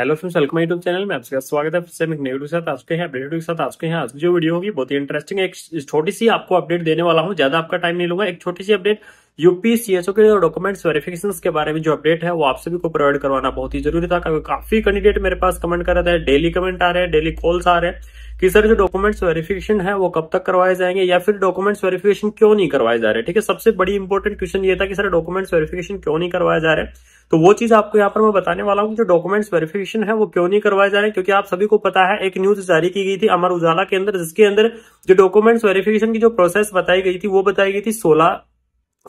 hello friends welcome YouTube channel में आपका स्वागत है फिर एक नेगेटिव के साथ आज के हैं अपडेट के साथ आज के हैं आज की जो वीडियो होगी बहुत ही इंटरेस्टिंग एक छोटी सी आपको अपडेट देने वाला हूं ज्यादा आपका टाइम नहीं लूंगा एक छोटी सी अपडेट यूपी सीएसओ के डॉक्यूमेंट्स वेरिफिकेशन के बारे में जो अपडेट है वो आप सभी को प्रोवाइड करवाना बहुत ही जरूरी था क्योंकि काफी कैंडिडेट मेरे पास कमेंट कर रहे थे डेली कमेंट आ रहे हैं डेली कॉल्स आ रहे हैं कि सर जो डॉक्यूमेंट्स वेरिफिकेशन है वो कब तक करवाए जाएंगे या फिर डॉक्यूमेंट्स वेरिफिकेशन क्यों नहीं करवाए जा रहे ठीक है सबसे बड़ी इंपॉर्टेंट क्वेश्चन ये था कि सर डॉक्यूमेंट्स वेरिफिकेशन क्यों नहीं करवाया जा रहे हैं तो वो चीज आपको यहाँ पर मैं बताने वाला हूँ जो डॉक्यूमेंट्स वेरिफिकेशन है वो क्यों नहीं करवाए जा रहे क्योंकि आप सभी को पता है एक न्यूज जारी की गई थी अमर उजाला के अंदर जिसके अंदर जो डॉक्यूमेंट्स वेरिफिकेशन की जो प्रोसेस बताई गई थी वो बताई गई थी सोलह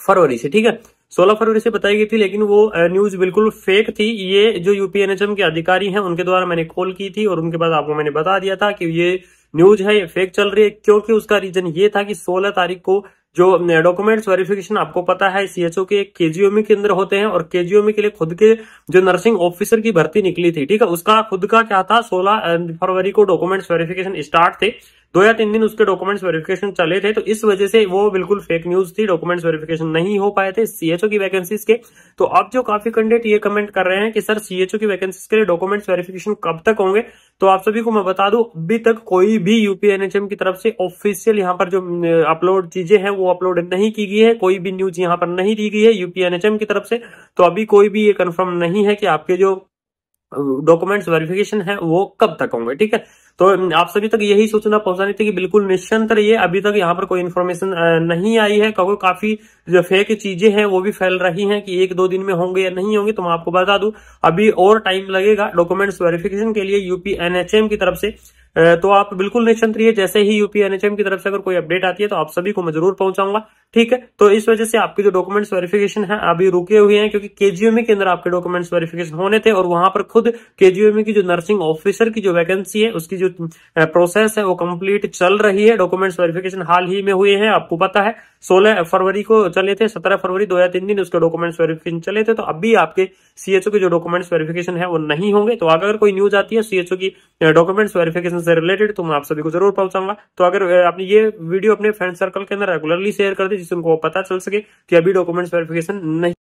फरवरी से ठीक है सोलह फरवरी से बताई गई थी लेकिन वो न्यूज बिल्कुल फेक थी ये जो यूपीएनएचएम के अधिकारी हैं उनके द्वारा मैंने कॉल की थी और उनके बाद आपको मैंने बता दिया था कि ये न्यूज है ये फेक चल रही है क्योंकि उसका रीजन ये था कि 16 तारीख को जो डॉक्यूमेंट्स वेरिफिकेशन आपको पता है सीएचओ के केजीओमी के अंदर होते हैं और केजीओमी के लिए खुद के जो नर्सिंग ऑफिसर की भर्ती निकली थी ठीक है उसका खुद का क्या था सोलह फरवरी को डॉक्यूमेंट्स वेरिफिकेशन स्टार्ट थे दो या तीन दिन उसके डॉक्यूमेंट्स वेरिफिकेशन चले थे तो इस वजह से वो बिल्कुल फेक न्यूज थी डॉक्यूमेंट्स वेरिफिकेशन नहीं हो पाए थे सीएचओ की वैकेंसीज के तो अब जो काफी कंडेट ये कमेंट कर रहे हैं कि सर सीएचओ की वैकेंसीज के लिए डॉक्यूमेंट्स वेरिफिकेशन कब तक होंगे तो आप सभी को मैं बता दू अभी तक कोई भी यूपीएनएचएम की तरफ से ऑफिशियल यहाँ पर जो अपलोड चीजें हैं वो अपलोड नहीं की गई है कोई भी न्यूज यहाँ पर नहीं दी गई है यूपीएनएचएम की तरफ से तो अभी कोई भी ये कन्फर्म नहीं है कि आपके जो डॉक्यूमेंट्स वेरिफिकेशन है वो कब तक होंगे ठीक है तो आप सभी तक यही सूचना पहुंचानी थी कि बिल्कुल निश्चिंत रहिए अभी तक यहाँ पर कोई इन्फॉर्मेशन नहीं आई है क्योंकि काफी जो फेक चीजें हैं वो भी फैल रही हैं कि एक दो दिन में होंगे या नहीं होंगे तो मैं आपको बता दूं अभी और टाइम लगेगा डॉक्यूमेंट्स वेरिफिकेशन के लिए यूपी एनएचएम की तरफ से तो आप बिल्कुल निश्चिंत रहिए जैसे ही यूपी एनएचएम की तरफ से अगर कोई अपडेट आती है तो आप सभी को मैं जरूर पहुंचाऊंगा ठीक है तो इस वजह से आपके जो डॉक्यूमेंट्स वेरिफिकेशन है अभी रुके हुए हैं क्योंकि केजीएमई के अंदर आपके डॉक्यूमेंट्स वेरिफिकेशन होने थे और वहां पर खुद केजीएमई की जो नर्सिंग ऑफिसर की जो वैकेंसी है उसकी जो प्रोसेस है वो कंप्लीट चल रही है डॉक्यूमेंट्स वेरिफिकेशन हाल ही में हुए हैं आपको पता है 16 फरवरी को चले थे 17 फरवरी दो या तीन दिन उसके डॉक्यूमेंट्स वेरिफिकेशन चले थे तो अभी आपके सीएचओ के जो डॉक्यूमेंट्स वेरिफिकेशन है वो नहीं होंगे तो अगर कोई न्यूज आती है सीएचओ की डॉक्यूमेंट्स वेरिफिकेशन से रिलेटेड तो मैं आप सभी को जरूर पहुंचाऊंगा तो अगर आपने ये वीडियो अपने फ्रेंड सर्कल के अंदर रेगुलरली शेयर कर दी जिससे उनको पता चल सके कि अभी डॉक्यूमेंट्स वेरिफिकेशन नहीं